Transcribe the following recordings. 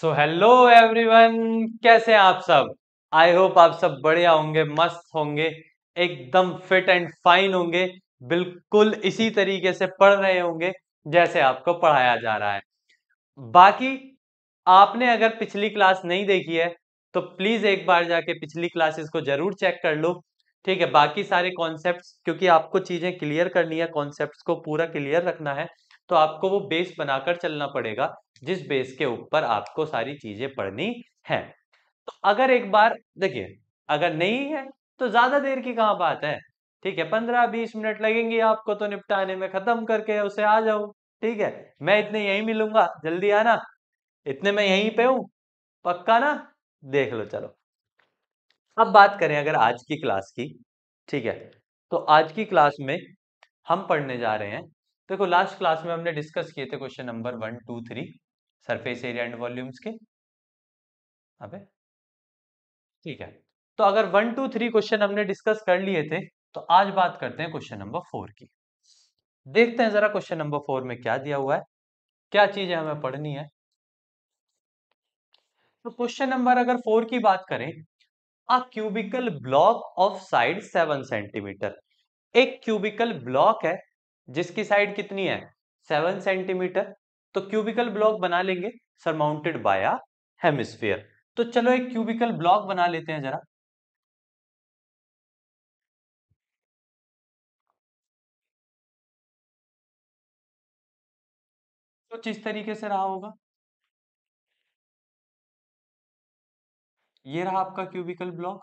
So hello everyone कैसे हैं आप सब आई होप आप सब बढ़िया होंगे मस्त होंगे एकदम फिट एंड फाइन होंगे बिल्कुल इसी तरीके से पढ़ रहे होंगे जैसे आपको पढ़ाया जा रहा है बाकी आपने अगर पिछली क्लास नहीं देखी है तो प्लीज एक बार जाके पिछली क्लासेस को जरूर चेक कर लो ठीक है बाकी सारे कॉन्सेप्ट क्योंकि आपको चीजें क्लियर करनी है कॉन्सेप्ट को पूरा क्लियर रखना है तो आपको वो बेस बनाकर चलना पड़ेगा जिस बेस के ऊपर आपको सारी चीजें पढ़नी है तो अगर एक बार देखिए अगर नहीं है तो ज्यादा देर की कहां बात है ठीक है पंद्रह बीस मिनट लगेंगे आपको तो निपटाने में खत्म करके उसे आ जाओ ठीक है मैं इतने यहीं मिलूंगा जल्दी आना इतने मैं यहीं पे हूं पक्का ना देख लो चलो अब बात करें अगर आज की क्लास की ठीक है तो आज की क्लास में हम पढ़ने जा रहे हैं देखो लास्ट क्लास में हमने डिस्कस किए थे question number one two three surface area and volumes के अबे ठीक है तो अगर वन टू थ्री क्वेश्चन हमने डिस्कस कर लिए थे तो आज बात करते हैं क्वेश्चन नंबर फोर की देखते हैं जरा क्वेश्चन नंबर फोर में क्या दिया हुआ है क्या चीजें हमें पढ़नी है तो क्वेश्चन नंबर अगर फोर की बात करें a cubical block of side seven centimetre एक क्यूबिकल ब्लॉक है जिसकी साइड कितनी है सेवन सेंटीमीटर तो क्यूबिकल ब्लॉक बना लेंगे सरमाउंटेड बाय हेमिस्फीयर तो चलो एक क्यूबिकल ब्लॉक बना लेते हैं जरा कुछ तो इस तरीके से रहा होगा ये रहा आपका क्यूबिकल ब्लॉक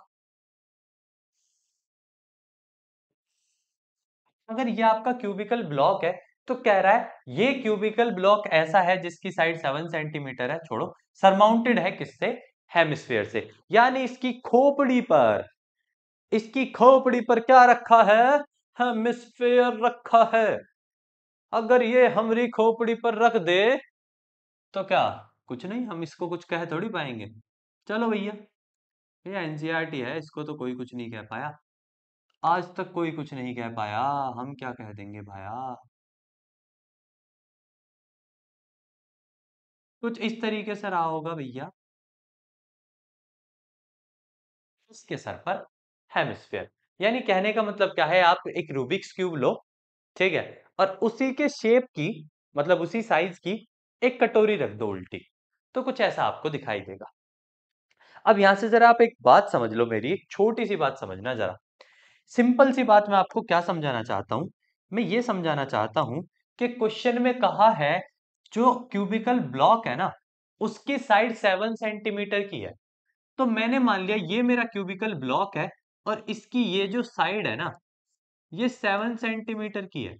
अगर ये आपका क्यूबिकल ब्लॉक है तो कह रहा है ये क्यूबिकल ब्लॉक ऐसा है जिसकी साइड सेवन सेंटीमीटर है छोड़ो सरमाउंटेड है किससे हेमिस्फेयर से यानी इसकी खोपड़ी पर इसकी खोपड़ी पर क्या रखा है हेमिस्फेयर रखा है अगर ये हमारी खोपड़ी पर रख दे तो क्या कुछ नहीं हम इसको कुछ कह थोड़ी पाएंगे चलो भैया ये एनसीआरटी है इसको तो कोई कुछ नहीं कह पाया आज तक कोई कुछ नहीं कह पाया हम क्या कह देंगे भाया कुछ इस तरीके से रहा होगा भैया उसके सर पर हेमिस्फीयर यानी कहने का मतलब क्या है आप एक रूबिक्स क्यूब लो ठीक है और उसी के शेप की मतलब उसी साइज की एक कटोरी रख दो उल्टी तो कुछ ऐसा आपको दिखाई देगा अब यहां से जरा आप एक बात समझ लो मेरी एक छोटी सी बात समझना जरा सिंपल सी बात मैं आपको क्या समझाना चाहता हूं मैं ये समझाना चाहता हूं कि क्वेश्चन में कहा है जो क्यूबिकल ब्लॉक है ना उसकी साइड सेवन सेंटीमीटर की है तो मैंने मान लिया ये मेरा क्यूबिकल ब्लॉक है और इसकी ये जो साइड है ना ये सेवन सेंटीमीटर की है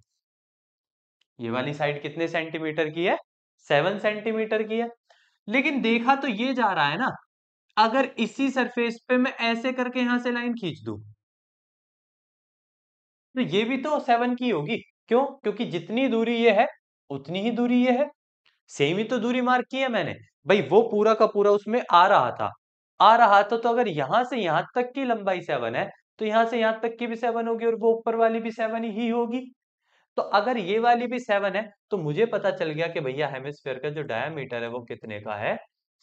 ये वाली साइड कितने सेंटीमीटर की है सेवन सेंटीमीटर की है लेकिन देखा तो ये जा रहा है ना अगर इसी सरफेस पे मैं ऐसे करके यहां से लाइन खींच दू तो ये भी तो सेवन की होगी क्यों क्योंकि जितनी दूरी ये है उतनी ही दूरी ये है सेम ही तो दूरी मार्क की है मैंने भाई वो पूरा का पूरा उसमें आ रहा था आ रहा था तो अगर यहां से यहां तक की लंबाई सेवन है तो यहां से यहां तक की भी सेवन होगी और वो ऊपर वाली भी सेवन ही होगी तो अगर ये वाली भी सेवन है तो मुझे पता चल गया कि भैया हेमिस्फेयर का जो डायमीटर है वो कितने का है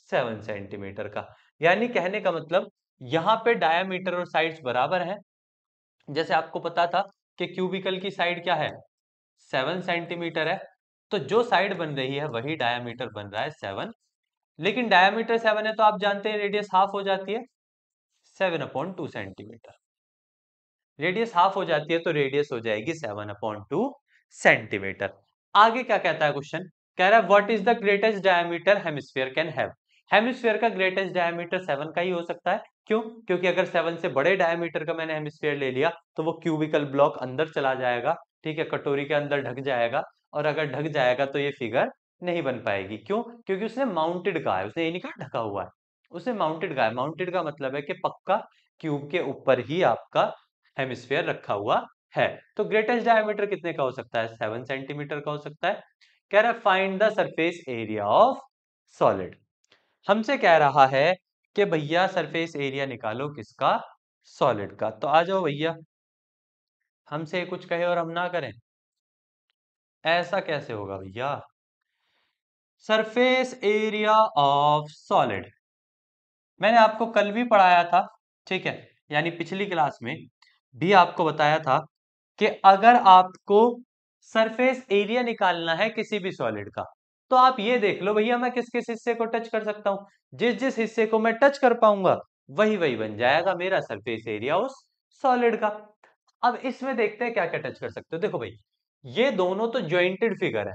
सेवन सेंटीमीटर का यानी कहने का मतलब यहां पे डायामीटर और साइड्स बराबर हैं जैसे आपको पता था कि क्यूबिकल की साइड क्या है सेवन सेंटीमीटर है तो जो साइड बन रही है वही डायामीटर बन रहा है सेवन लेकिन डायामीटर सेवन है तो आप जानते हैं रेडियस हाफ हो जाती है seven upon two centimetre radius half हो जाती है तो रेडियस हो जाएगी सेवन अपॉन टू सेंटीमीटर आगे क्या कहता है क्वेश्चन कह रहा है what is the greatest diameter hemisphere can have hemisphere का ग्रेटेस्ट डायमीटर सेवन का ही हो सकता है क्यों क्योंकि अगर सेवन से बड़े डायमीटर का मैंने हेमिस्फेयर ले लिया तो वो क्यूबिकल ब्लॉक अंदर चला जाएगा ठीक है कटोरी के अंदर ढक जाएगा और अगर ढक जाएगा तो ये फिगर नहीं बन पाएगी क्यों क्योंकि उसने माउंटेड कहा है उसने ये नहीं कहा ढका हुआ है उसने माउंटेड कहा है माउंटेड का मतलब है कि पक्का क्यूब के ऊपर ही आपका हेमिस्फेयर रखा हुआ है तो ग्रेटेस्ट डायमीटर कितने का हो सकता है सेवन सेंटीमीटर का हो सकता है कह रहा है find the surface area of solid हमसे कह रहा है कि भैया सरफेस एरिया निकालो किसका सॉलिड का तो आ जाओ भैया हमसे कुछ कहे और हम ना करें ऐसा कैसे होगा भैया सरफेस एरिया ऑफ सॉलिड मैंने आपको कल भी पढ़ाया था ठीक है यानी पिछली क्लास में भी आपको बताया था कि अगर आपको सरफेस एरिया निकालना है किसी भी सॉलिड का तो आप ये देख लो भैया मैं किस किस हिस्से को टच कर सकता हूं जिस जिस हिस्से को मैं टच कर पाऊंगा वही वही बन जाएगा मेरा सरफेस एरिया उस सॉलिड का अब इसमें देखते हैं क्या क्या टच कर सकते हो देखो भाई ये दोनों तो ज्वाइंटेड फिगर है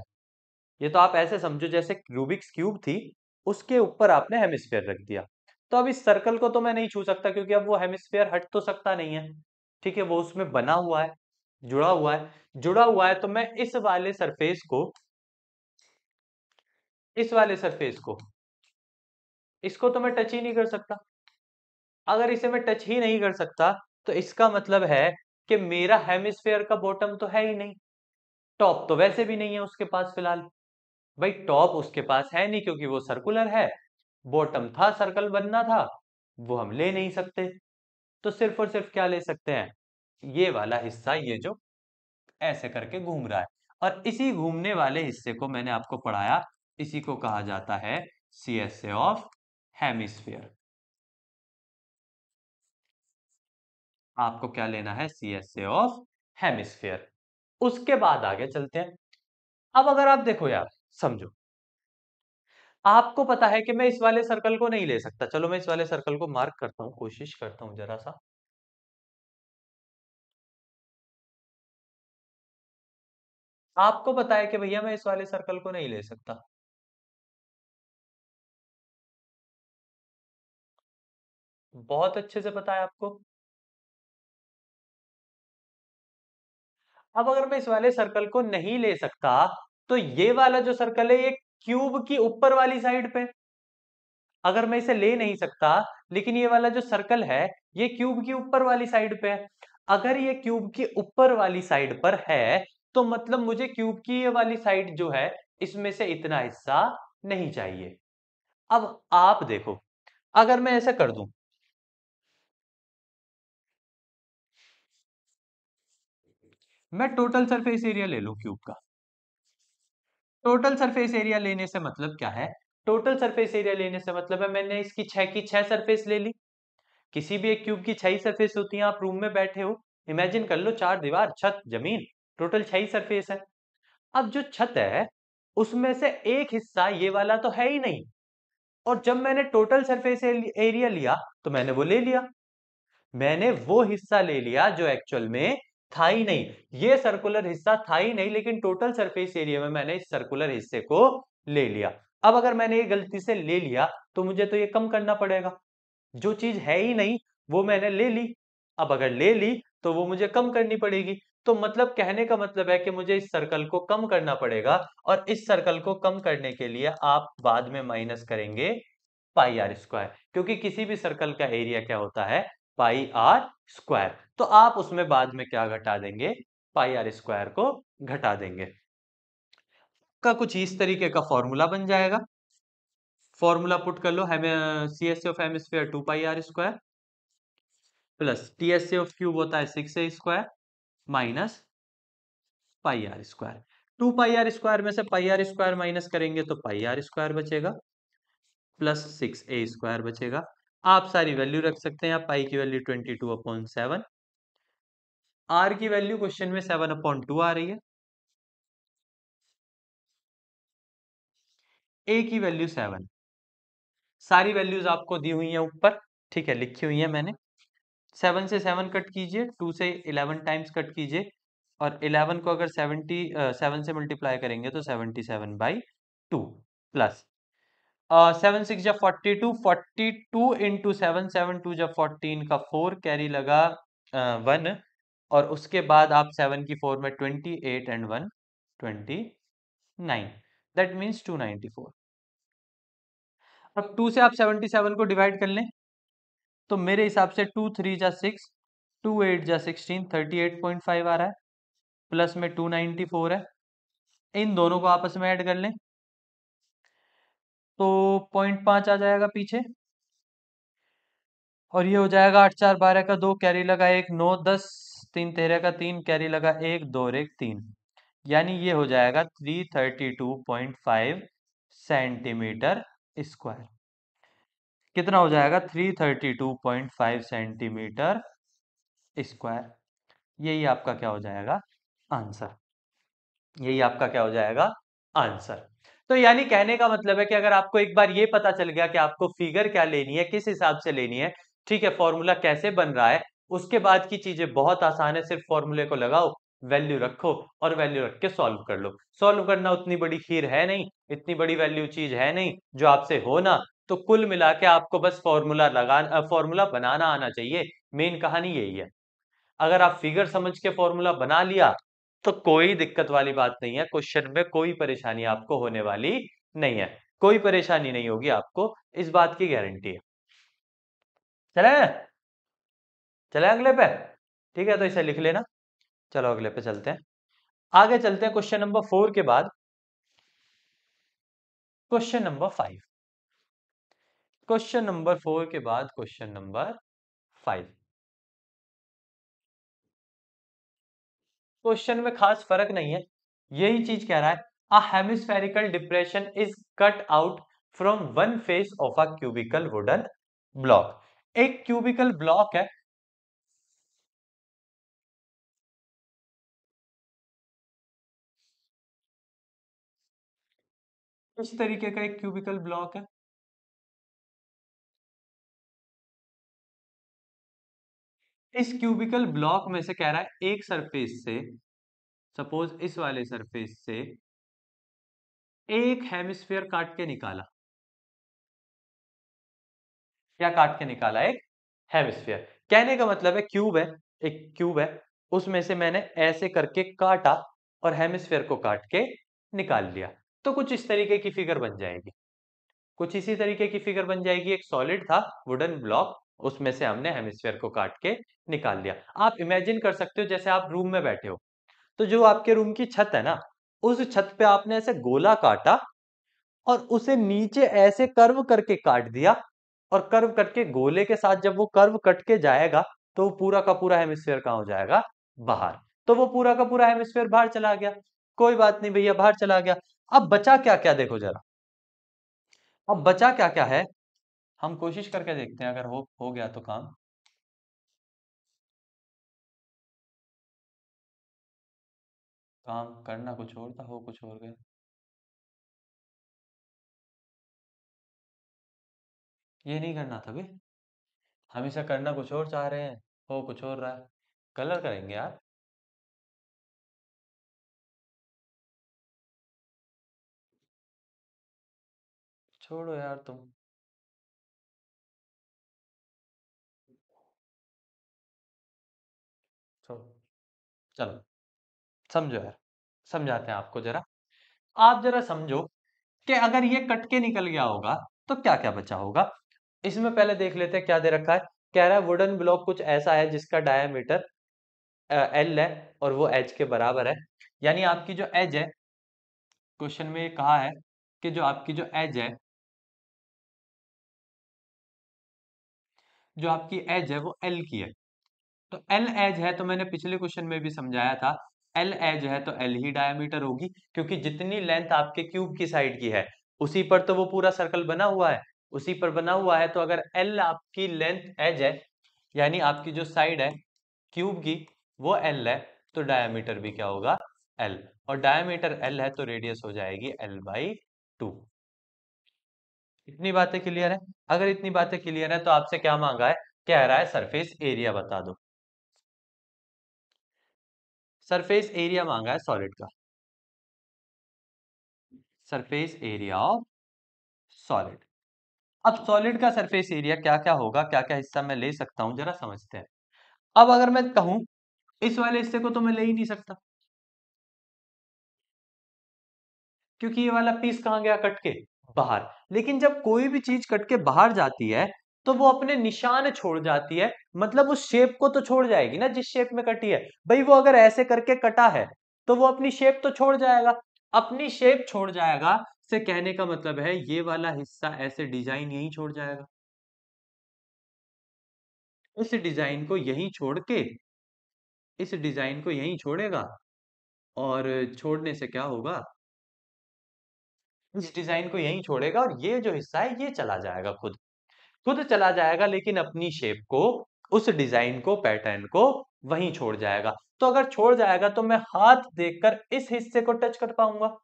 ये तो आप ऐसे समझो जैसे रूबिक्स क्यूब थी उसके ऊपर आपने हेमिस्फेयर रख दिया तो अब इस सर्कल को तो मैं नहीं छू सकता क्योंकि अब वो हेमिस्फेयर हट तो सकता नहीं है ठीक है वो उसमें बना हुआ है जुड़ा हुआ है जुड़ा हुआ है तो मैं इस वाले सरफेस को इस वाले सरफेस को इसको तो मैं टच ही नहीं कर सकता अगर इसे मैं टच ही नहीं कर सकता तो इसका मतलब है कि मेरा हेमिस्फेयर का बॉटम तो है ही नहीं टॉप तो वैसे भी नहीं है उसके पास फिलहाल भाई टॉप उसके पास है नहीं क्योंकि वो सर्कुलर है बॉटम था सर्कल बनना था वो हम ले नहीं सकते तो सिर्फ और सिर्फ क्या ले सकते हैं ये वाला हिस्सा ये जो ऐसे करके घूम रहा है और इसी घूमने वाले हिस्से को मैंने आपको पढ़ाया इसी को कहा जाता है सी एस ऑफ हेमिस्फेयर आपको क्या लेना है सी एस ऑफ हेमिस्फेयर उसके बाद आगे चलते हैं अब अगर आप देखो यार समझो आपको पता है कि मैं इस वाले सर्कल को नहीं ले सकता चलो मैं इस वाले सर्कल को मार्क करता हूं कोशिश करता हूं जरा सा आपको पता है कि भैया मैं इस वाले सर्कल को नहीं ले सकता बहुत अच्छे से पता है आपको अब अगर मैं इस वाले सर्कल को नहीं ले सकता तो ये वाला जो सर्कल है ये क्यूब की ऊपर वाली साइड पे अगर मैं इसे ले नहीं सकता लेकिन ये वाला जो सर्कल है ये क्यूब की ऊपर वाली साइड पे है अगर ये क्यूब की ऊपर वाली साइड पर है तो मतलब मुझे क्यूब की ये वाली साइड जो है इसमें से इतना हिस्सा नहीं चाहिए अब आप देखो अगर मैं ऐसा कर दूं मैं टोटल सरफेस एरिया ले लू क्यूब का टोटल सरफेस एरिया लेने से मतलब क्या है टोटल सरफेस एरिया लेने से मतलब है मैंने इसकी छह की छह सरफेस ले ली किसी भी एक क्यूब की छह सरफेस होती है आप रूम में बैठे हो इमेजिन कर लो चार दीवार छत जमीन टोटल छह सरफेस है अब जो छत है उसमें से एक हिस्सा ये वाला तो है ही नहीं और जब मैंने टोटल सरफेस एरिया लिया तो मैंने वो ले लिया मैंने वो हिस्सा ले लिया जो एक्चुअल में था ही नहीं ये सर्कुलर हिस्सा था ही नहीं लेकिन टोटल सरफेस एरिया में मैंने इस सर्कुलर हिस्से को ले लिया अब अगर मैंने ये गलती से ले लिया तो मुझे तो ये कम करना पड़ेगा जो चीज है ही नहीं वो मैंने ले ली अब अगर ले ली तो वो मुझे कम करनी पड़ेगी तो मतलब कहने का मतलब है कि मुझे इस सर्कल को कम करना पड़ेगा और इस सर्कल को कम करने के लिए आप बाद में माइनस करेंगे पाई आर स्क्वायर क्योंकि किसी भी सर्कल का एरिया क्या होता है पाई आर स्क्वायर तो आप उसमें बाद में क्या घटा देंगे पाई आर स्क्वायर को घटा देंगे का कुछ इस तरीके का फॉर्मूला बन जाएगा फॉर्मूला पुट कर लो हेम C S of M square two pi R square plus T S of cube होता है six A square minus pi R square two pi R square में से पाई आर स्क्वायर माइनस करेंगे तो pi R square बचेगा plus six A square बचेगा आप सारी वैल्यू रख सकते हैं आप आई की value twenty two upon seven R की वैल्यू क्वेश्चन में सेवन अपॉइंट टू आ रही है ए की वैल्यू सेवन सारी वैल्यूज आपको दी हुई है ऊपर ठीक है लिखी हुई है मैंने सेवन से सेवन कट कीजिए टू से इलेवन टाइम्स कट कीजिए और इलेवन को अगर सेवनटी सेवन से मल्टीप्लाई करेंगे तो seventy seven by two plus seven uh, six जब forty two forty two into seven seven two जब फोर्टीन का फोर कैरी लगा वन uh, और उसके बाद आप सेवन की फोर में twenty eight and one twenty nine that means two ninety four अब टू से आप सेवेंटी सेवन को डिवाइड कर लें तो मेरे हिसाब से टू थ्री जा सिक्स टू एट जा sixteen thirty eight point five आ रहा है प्लस में टू नाइन्टी फोर है इन दोनों को आपस में ऐड कर लें तो पॉइंट पांच आ जाएगा पीछे और ये हो जाएगा आठ चार बारह का दो कैरी लगा एक नौ दस तीन तेरह का तीन कैरी लगा एक दो और एक तीन यानी ये हो जाएगा three thirty two point five centimetre square कितना हो जाएगा three thirty two point five centimetre square यही आपका क्या हो जाएगा आंसर यही आपका क्या हो जाएगा आंसर तो यानी कहने का मतलब है कि अगर आपको एक बार ये पता चल गया कि आपको फिगर क्या लेनी है किस हिसाब से लेनी है ठीक है फॉर्मूला कैसे बन रहा है उसके बाद की चीजें बहुत आसान है सिर्फ फॉर्मूले को लगाओ वैल्यू रखो और वैल्यू रख के सॉल्व कर लो सॉल्व करना उतनी बड़ी खीर है नहीं इतनी बड़ी वैल्यू चीज है नहीं जो आपसे हो ना तो कुल मिला के आपको बस फॉर्मूला लगाना फॉर्मूला बनाना आना चाहिए मेन कहानी यही है अगर आप फिगर समझ के फॉर्मूला बना लिया तो कोई दिक्कत वाली बात नहीं है क्वेश्चन में कोई परेशानी आपको होने वाली नहीं है कोई परेशानी नहीं होगी आपको इस बात की गारंटी है चले चले अगले पे ठीक है तो इसे लिख लेना चलो अगले पे चलते हैं आगे चलते हैं क्वेश्चन नंबर फोर के बाद question number five question number four के बाद क्वेश्चन नंबर फाइव क्वेश्चन में खास फर्क नहीं है यही चीज कह रहा है a hemispherical depression is cut out from one face of a cubical wooden block एक क्यूबिकल ब्लॉक है इस तरीके का एक क्यूबिकल ब्लॉक है इस क्यूबिकल ब्लॉक में से कह रहा है एक सरफेस से सपोज इस वाले सरफेस से एक हेमिस्फीयर काट के निकाला क्या काट के निकाला एक हेमिस्फीयर कहने का मतलब है क्यूब है एक क्यूब है उसमें से मैंने ऐसे करके काटा और हेमिस्फीयर को काट के निकाल लिया तो कुछ इस तरीके की फिगर बन जाएगी कुछ इसी तरीके की फिगर बन जाएगी एक सॉलिड था वुडन ब्लॉक उसमें से हमने हेमिस्फेयर को काट के निकाल लिया आप इमेजिन कर सकते हो जैसे आप रूम में बैठे हो तो जो आपके रूम की छत है ना उस छत पे आपने ऐसे गोला काटा और उसे नीचे ऐसे कर्व करके काट दिया और कर्व करके गोले के साथ जब वो कर्व कट के जाएगा तो पूरा का पूरा हेमिस्फेयर कहाँ हो जाएगा बाहर तो वो पूरा का पूरा हेमिस्फेयर बाहर चला गया कोई बात नहीं भैया बाहर चला गया अब बचा क्या क्या देखो जरा अब बचा क्या क्या है हम कोशिश करके देखते हैं अगर हो हो गया तो काम काम करना कुछ और था हो कुछ और गया ये नहीं करना था भाई हमेशा करना कुछ और चाह रहे हैं हो कुछ और रहा है कलर करेंगे यार छोड़ो यार तुम चलो समझो यार समझाते हैं आपको जरा आप जरा समझो कि अगर ये कट के निकल गया होगा तो क्या क्या बचा होगा इसमें पहले देख लेते हैं क्या दे रखा है कह रहा है वुडन ब्लॉक कुछ ऐसा है जिसका डायमीटर एल है और वो एच के बराबर है यानी आपकी जो एज है क्वेश्चन में ये कहा है कि जो आपकी जो एज है जो आपकी एज है वो एल की है तो एल एज है तो मैंने पिछले क्वेश्चन में भी समझाया था एल एज है तो एल ही डायमीटर होगी क्योंकि जितनी लेंथ आपके क्यूब की साइड की है उसी पर तो वो पूरा सर्कल बना हुआ है उसी पर बना हुआ है तो अगर एल आपकी लेंथ एज है यानी आपकी जो साइड है क्यूब की वो एल है तो डायमीटर भी क्या होगा एल और डायमीटर एल है तो रेडियस हो जाएगी एल बाई टू इतनी बातें क्लियर है अगर इतनी बातें क्लियर है तो आपसे क्या मांगा है कह रहा है सरफेस एरिया बता दो सरफेस एरिया मांगा है सॉलिड का सरफेस एरिया ऑफ सॉलिड अब सॉलिड का सरफेस एरिया क्या क्या होगा क्या क्या हिस्सा मैं ले सकता हूं जरा समझते हैं अब अगर मैं कहूं इस वाले हिस्से को तो मैं ले ही नहीं सकता क्योंकि ये वाला पीस कहां गया कट के बाहर लेकिन जब कोई भी चीज कट के बाहर जाती है तो वो अपने निशान छोड़ जाती है मतलब उस शेप को तो छोड़ जाएगी ना जिस शेप में कटी है भाई वो अगर ऐसे करके कटा है तो वो अपनी शेप तो छोड़ जाएगा अपनी शेप छोड़ जाएगा से कहने का मतलब है ये वाला हिस्सा ऐसे डिजाइन यही छोड़ जाएगा इस डिजाइन को यही छोड़ के इस डिजाइन को यही छोड़ेगा और छोड़ने से क्या होगा इस डिजाइन को यही छोड़ेगा और ये जो हिस्सा है ये चला जाएगा खुद खुद चला जाएगा लेकिन अपनी शेप को उस डिजाइन को पैटर्न को वहीं छोड़ जाएगा तो अगर छोड़ जाएगा तो मैं हाथ देकर इस हिस्से को टच कर पाऊंगा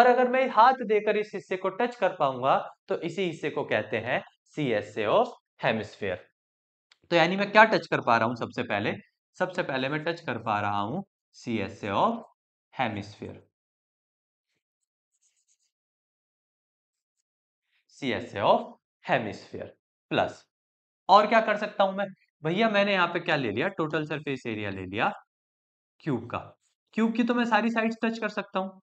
और अगर मैं हाथ देकर इस हिस्से को टच कर पाऊंगा तो इसी हिस्से को कहते हैं C S A of hemisphere तो यानी मैं क्या टच कर पा रहा हूं सबसे पहले सबसे पहले मैं टच कर पा रहा हूं C S A of hemisphere C S of hemisphere plus और क्या कर सकता हूं मैं भैया मैंने यहाँ पे क्या ले लिया टोटल सरफेस एरिया ले लिया क्यूब का क्यूब की तो मैं सारी साइड्स टच कर सकता हूँ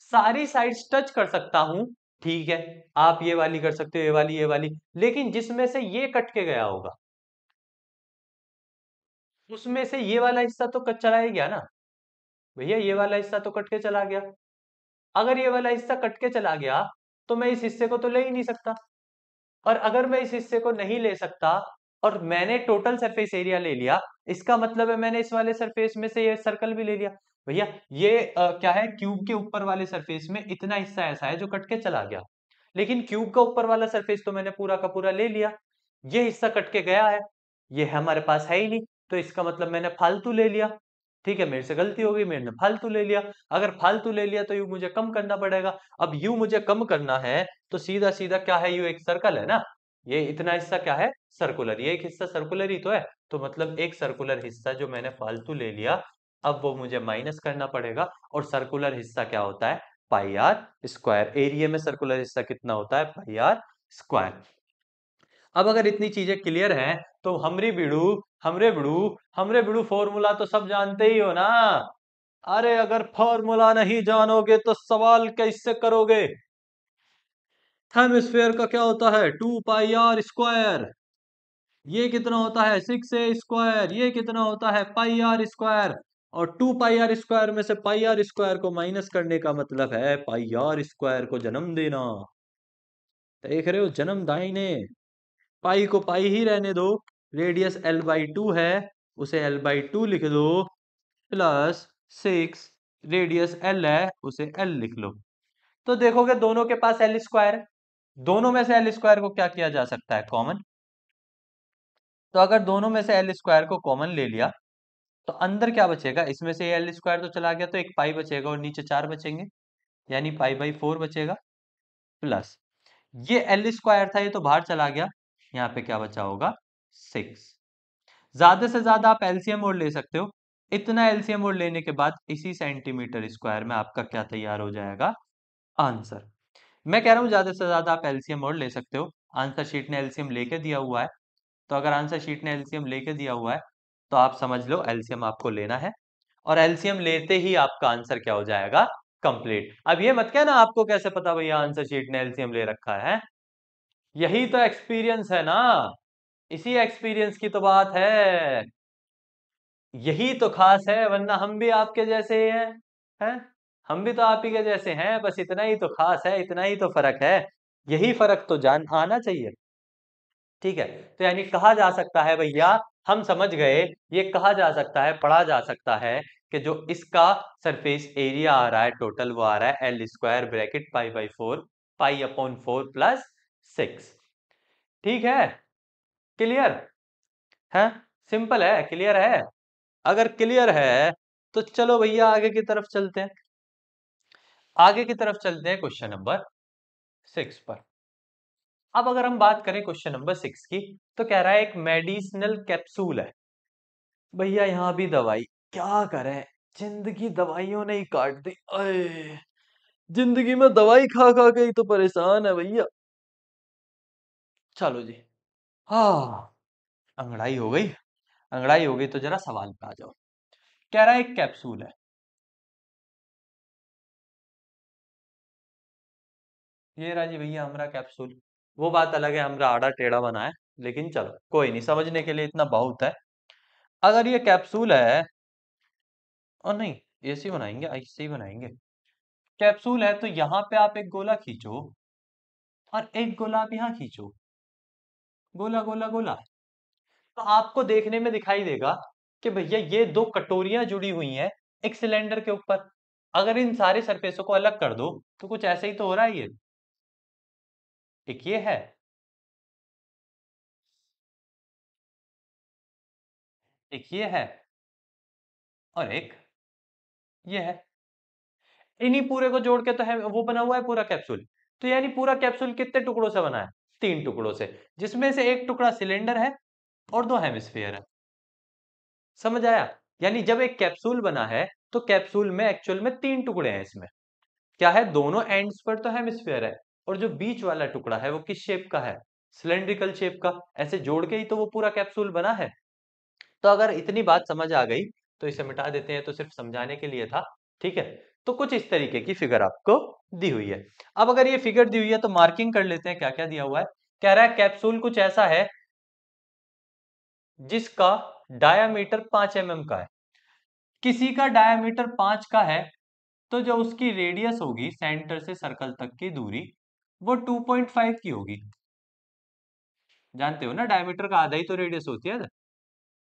सारी साइड्स टच कर सकता हूं ठीक है आप ये वाली कर सकते हो ये वाली ये वाली लेकिन जिसमें से ये कट के गया होगा उसमें से ये वाला हिस्सा तो कट चला ही गया ना भैया ये वाला हिस्सा तो कट के चला गया अगर ये वाला हिस्सा कट के चला गया तो मैं इस हिस्से को तो ले ही नहीं सकता और अगर मैं इस हिस्से को नहीं ले सकता और मैंने टोटल सरफेस एरिया ले लिया इसका मतलब है मैंने इस वाले सरफेस में से ये सर्कल भी ले लिया भैया ये आ, क्या है क्यूब के ऊपर वाले सरफेस में इतना हिस्सा ऐसा है जो कटके चला गया लेकिन क्यूब का ऊपर वाला सरफेस तो मैंने पूरा का पूरा ले लिया ये हिस्सा कटके गया है ये हमारे पास है ही नहीं तो इसका मतलब मैंने फालतू ले लिया ठीक है मेरे से गलती हो गई मेरे ने फालतू तो ले लिया अगर फालतू ले लिया तो यू मुझे कम करना पड़ेगा अब यू मुझे कम करना है तो सीधा सीधा क्या है यू एक सर्कल है ना ये इतना हिस्सा क्या है सर्कुलर ये एक हिस्सा सर्कुलर ही तो है तो मतलब एक सर्कुलर हिस्सा जो मैंने फालतू ले लिया अब वो मुझे माइनस करना पड़ेगा और सर्कुलर हिस्सा क्या होता है पाई आर स्क्वायर एरिया में सर्कुलर हिस्सा कितना होता है पाई आर स्क्वायर अब अगर इतनी चीजें क्लियर हैं तो हमरी बिड़ू हमरे बिड़ू हमरे बिड़ू फॉर्मूला तो सब जानते ही हो ना अरे अगर फॉर्मूला नहीं जानोगे तो सवाल कैसे करोगे हेमस्फेयर का क्या होता है टू पाई आर स्क्वायर ये कितना होता है सिक्स ए स्क्वायर ये कितना होता है पाई आर स्क्वायर और टू पाई आर स्क्वायर में से पाई आर स्क्वायर को माइनस करने का मतलब है पाई आर स्क्वायर को जन्म देना देख रहे हो जन्म दाई ने पाई को पाई ही रहने दो रेडियस एल बाई टू है उसे एल बाई टू लिख दो प्लस सिक्स रेडियस एल है उसे एल लिख लो तो देखोगे दोनों के पास एल स्क्वायर है दोनों में से एल स्क्वायर को क्या किया जा सकता है कॉमन तो अगर दोनों में से एल स्क्वायर को कॉमन ले लिया तो अंदर क्या बचेगा इसमें से एल स्क्वायर तो चला गया तो एक पाई बचेगा और नीचे चार बचेंगे यानी पाई बाई फोर बचेगा प्लस ये एल स्क्वायर था ये तो बाहर चला गया यहाँ पे क्या बचा होगा सिक्स ज्यादा से ज्यादा आप एलसीएम और ले सकते हो इतना एलसीएम और लेने के बाद इसी सेंटीमीटर स्क्वायर में आपका क्या तैयार हो जाएगा आंसर मैं कह रहा हूं ज्यादा से ज्यादा आप एलसीएम और ले सकते हो आंसर शीट ने एलसीएम लेके दिया हुआ है तो अगर आंसर शीट ने एलसीएम लेके दिया हुआ है तो आप समझ लो एलसीएम आपको लेना है और एलसीएम लेते ही आपका आंसर क्या हो जाएगा कंप्लीट अब ये मत कहना आपको कैसे पता भैया आंसर शीट ने एलसीएम ले रखा है यही तो एक्सपीरियंस है ना इसी एक्सपीरियंस की तो बात है यही तो खास है वरना हम भी आपके जैसे ही हैं हैं हम भी तो आप ही के जैसे हैं बस इतना ही तो खास है इतना ही तो फर्क है यही फर्क तो जान आना चाहिए ठीक है तो यानी कहा जा सकता है भैया हम समझ गए ये कहा जा सकता है पढ़ा जा सकता है कि जो इसका सरफेस एरिया आ रहा है टोटल वो आ रहा है L square bracket pi by four pi upon four plus six ठीक है क्लियर है सिंपल है क्लियर है अगर क्लियर है तो चलो भैया आगे की तरफ चलते हैं आगे की तरफ चलते हैं क्वेश्चन नंबर सिक्स पर अब अगर हम बात करें क्वेश्चन नंबर सिक्स की तो कह रहा है एक मेडिसिनल कैप्सूल है भैया यहां भी दवाई क्या करें जिंदगी दवाइयों ने ही काट दी अरे जिंदगी में दवाई खा खा के ही तो परेशान है भैया चलो जी हाँ, अंगड़ाई हो गई अंगड़ाई हो गई तो जरा सवाल पे आ जाओ कह रहा है एक कैप्सूल है ये राजी भैया हमारा कैप्सूल वो बात अलग है हमारा आड़ा टेढ़ा बना है लेकिन चलो कोई नहीं समझने के लिए इतना बहुत है अगर ये कैप्सूल है और नहीं ऐसे बनाएंगे ऐसे ही बनाएंगे कैप्सूल है तो यहाँ पे आप एक गोला खींचो और एक गोला आप यहाँ खींचो गोला गोला गोला तो आपको देखने में दिखाई देगा कि भैया ये दो कटोरियां जुड़ी हुई हैं एक सिलेंडर के ऊपर अगर इन सारे सरफेसों को अलग कर दो तो कुछ ऐसे ही तो हो रहा है ये एक ये है एक ये है और एक ये है इन्हीं पूरे को जोड़ के तो है वो बना हुआ है पूरा कैप्सूल तो यानी पूरा कैप्सूल कितने टुकड़ों से बना है तीन टुकड़ों से जिसमें से एक टुकड़ा सिलेंडर है और दो हेमिस्फेयर है समझ आया यानी जब एक कैप्सूल बना है तो कैप्सूल में एक्चुअल में तीन टुकड़े हैं इसमें क्या है दोनों एंड्स पर तो हेमिस्फेयर है और जो बीच वाला टुकड़ा है वो किस शेप का है सिलेंड्रिकल शेप का ऐसे जोड़ के ही तो वो पूरा कैप्सूल बना है तो अगर इतनी बात समझ आ गई तो इसे मिटा देते हैं तो सिर्फ समझाने के लिए था ठीक है तो कुछ इस तरीके की फिगर आपको दी हुई है अब अगर ये फिगर दी हुई है तो मार्किंग कर लेते हैं क्या क्या दिया हुआ है कह रहा है कैप्सूल कुछ ऐसा है जिसका डायामीटर पांच एम mm का है किसी का डायामीटर पांच का है तो जो उसकी रेडियस होगी सेंटर से सर्कल तक की दूरी वो 2.5 की होगी जानते हो ना डायमीटर का आधा ही तो रेडियस होती है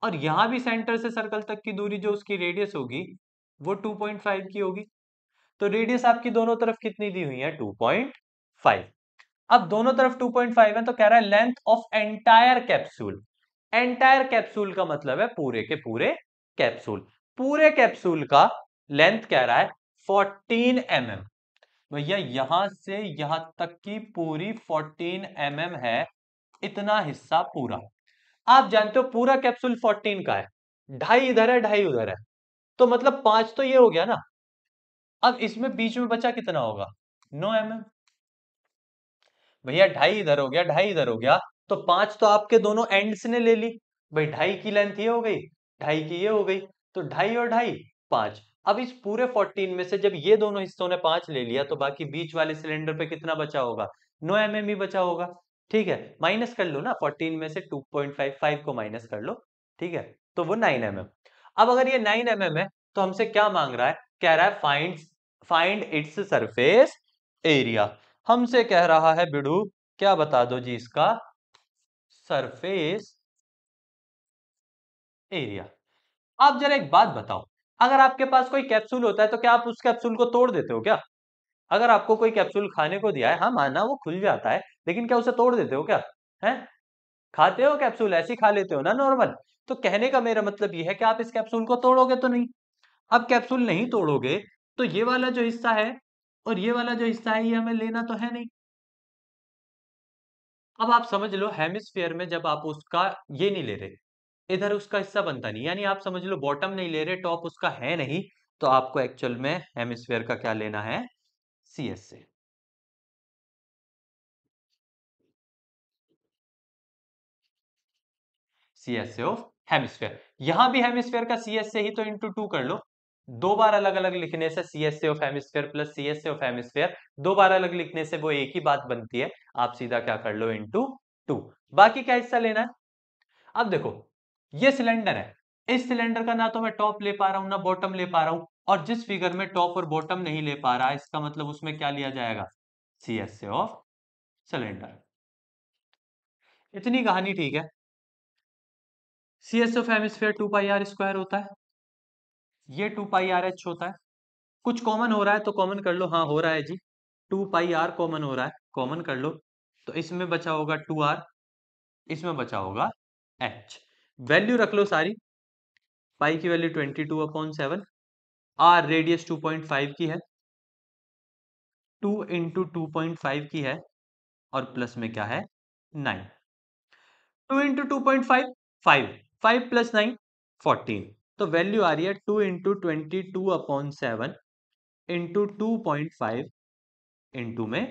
और यहां भी सेंटर से सर्कल तक की दूरी जो उसकी रेडियस होगी वो 2.5 की होगी तो रेडियस आपकी दोनों तरफ कितनी दी हुई है 2.5 अब दोनों तरफ 2.5 है तो कह रहा है length of entire capsule entire capsule का मतलब है पूरे के पूरे कैप्सूल पूरे कैप्सूल का लेंथ कह रहा है 14 एम mm. भैया यहां से यहां तक की पूरी 14 एम mm है इतना हिस्सा पूरा आप जानते हो पूरा कैप्सूल 14 का है ढाई इधर है ढाई उधर है तो मतलब पांच तो ये हो गया ना अब इसमें बीच में बचा कितना होगा नो एम एम भैया ढाई इधर हो गया ढाई इधर हो गया तो पांच तो आपके दोनों एंड्स ने ले ली भाई ढाई की लेंथ ये हो गई ढाई की ये हो गई तो ढाई और ढाई पांच अब इस पूरे फोर्टीन में से जब ये दोनों हिस्सों ने पांच ले लिया तो बाकी बीच वाले सिलेंडर पे कितना बचा होगा नो एम एम ही बचा होगा ठीक है माइनस कर लो ना फोर्टीन में से टू पॉइंट फाइव फाइव को माइनस कर लो ठीक है तो वो नाइन एम एम अब अगर ये नाइन एम एम है तो हमसे क्या मांग रहा है कह रहा है find find its surface area हमसे कह रहा है बिडू क्या बता दो जी इसका सरफेस एरिया आप जरा एक बात बताओ अगर आपके पास कोई कैप्सूल होता है तो क्या आप उस कैप्सूल को तोड़ देते हो क्या अगर आपको कोई कैप्सूल खाने को दिया है हाँ माना वो खुल जाता है लेकिन क्या उसे तोड़ देते हो क्या है खाते हो कैप्सूल ऐसी खा लेते हो ना नॉर्मल तो कहने का मेरा मतलब यह है कि आप इस कैप्सूल को तोड़ोगे तो नहीं अब कैप्सूल नहीं तोड़ोगे तो ये वाला जो हिस्सा है और ये वाला जो हिस्सा है ये हमें लेना तो है नहीं अब आप समझ लो हेमिस्फेयर में जब आप उसका ये नहीं ले रहे इधर उसका हिस्सा बनता नहीं यानी आप समझ लो बॉटम नहीं ले रहे टॉप उसका है नहीं तो आपको एक्चुअल में हेमिस्फेयर का क्या लेना है सी एस से सी एस से ऑफ हेमिस्फेयर यहां भी हेमिसफेयर का सी एस से ही तो इंटू टू कर लो दो बार अलग अलग लिखने से सी एस ऑफ स्क्र प्लस सी एस ऑफ स्क्र दो बार अलग लिखने से वो एक ही बात बनती है आप सीधा क्या कर लो इंटू टू बाकी क्या हिस्सा लेना है अब देखो ये सिलेंडर है इस सिलेंडर का ना तो मैं टॉप ले पा रहा हूं ना बॉटम ले पा रहा हूं और जिस फिगर में टॉप और बॉटम नहीं ले पा रहा इसका मतलब उसमें क्या लिया जाएगा सी एस ऑफ सिलेंडर इतनी कहानी ठीक है C S of hemisphere two pi R square होता है ये टू पाई आर एच होता है कुछ कॉमन हो रहा है तो कॉमन कर लो हाँ हो रहा है जी टू पाई आर कॉमन हो रहा है कॉमन कर लो तो इसमें बचा होगा टू आर इसमें बचा होगा एच वैल्यू रख लो सारी पाई की value twenty two upon seven R radius two point five की है two into two point five की है और प्लस में क्या है nine two into two point five five five plus nine fourteen तो वैल्यू आ रही है two into twenty two upon seven into two point five into में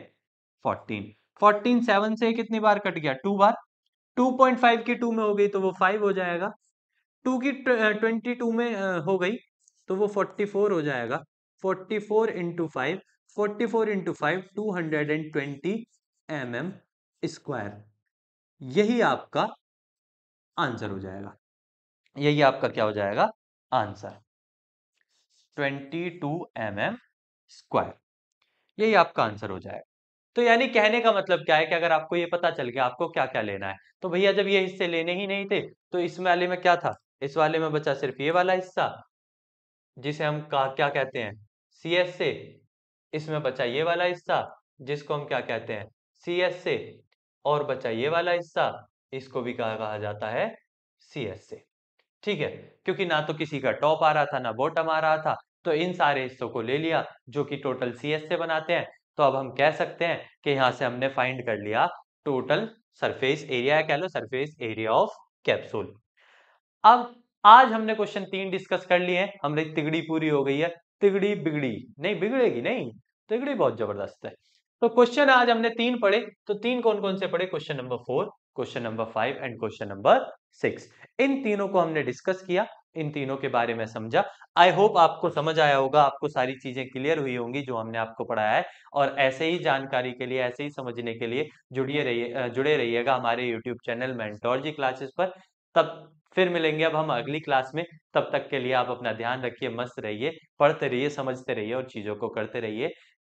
फोर्टीन फोर्टीन सेवन से कितनी बार कट गया टू बार टू पॉइंट फाइव की टू में हो गई तो वो फाइव हो जाएगा टू की ट्वेंटी टू में हो गई तो वो फोर्टी फोर हो जाएगा forty four into five forty four into five two hundred and twenty M M square यही आपका आंसर हो जाएगा यही आपका क्या हो जाएगा answer 22 two M M square यही आपका आंसर हो जाएगा तो यानी कहने का मतलब क्या है कि अगर आपको ये पता चल गया आपको क्या क्या लेना है तो भैया जब ये हिस्से लेने ही नहीं थे तो इस वाले में क्या था इस वाले में बचा सिर्फ ये वाला हिस्सा जिसे हम का, क्या कहते हैं सी एस से इसमें बचा ये वाला हिस्सा जिसको हम क्या कहते हैं सी एस से और बचा ये वाला हिस्सा इसको भी कहा जाता है सी एस से ठीक है क्योंकि ना तो किसी का टॉप आ रहा था ना बॉटम आ रहा था तो इन सारे हिस्सों को ले लिया जो कि टोटल सी एस से बनाते हैं तो अब हम कह सकते हैं कि यहाँ से हमने फाइंड कर लिया टोटल सरफेस एरिया कह लो सरफेस एरिया ऑफ कैप्सूल अब आज हमने क्वेश्चन तीन डिस्कस कर लिए हैं हमारी तिगड़ी पूरी हो गई है तिगड़ी बिगड़ी नहीं बिगड़ेगी नहीं तिगड़ी बहुत जबरदस्त है तो क्वेश्चन आज हमने तीन पढ़े तो तीन कौन कौन से पढ़े question number four question number five and question number six इन तीनों को हमने डिस्कस किया इन तीनों के बारे में समझा आई होप आपको समझ आया होगा आपको सारी चीजें क्लियर हुई होंगी जो हमने आपको पढ़ाया है और ऐसे ही जानकारी के लिए ऐसे ही समझने के लिए जुड़िए रहिए जुड़े रहिएगा हमारे यूट्यूब चैनल मेंटोलॉजी क्लासेस पर तब फिर मिलेंगे अब हम अगली क्लास में तब तक के लिए आप अपना ध्यान रखिए मस्त रहिए पढ़ते रहिए समझते रहिए और चीजों को करते रहिए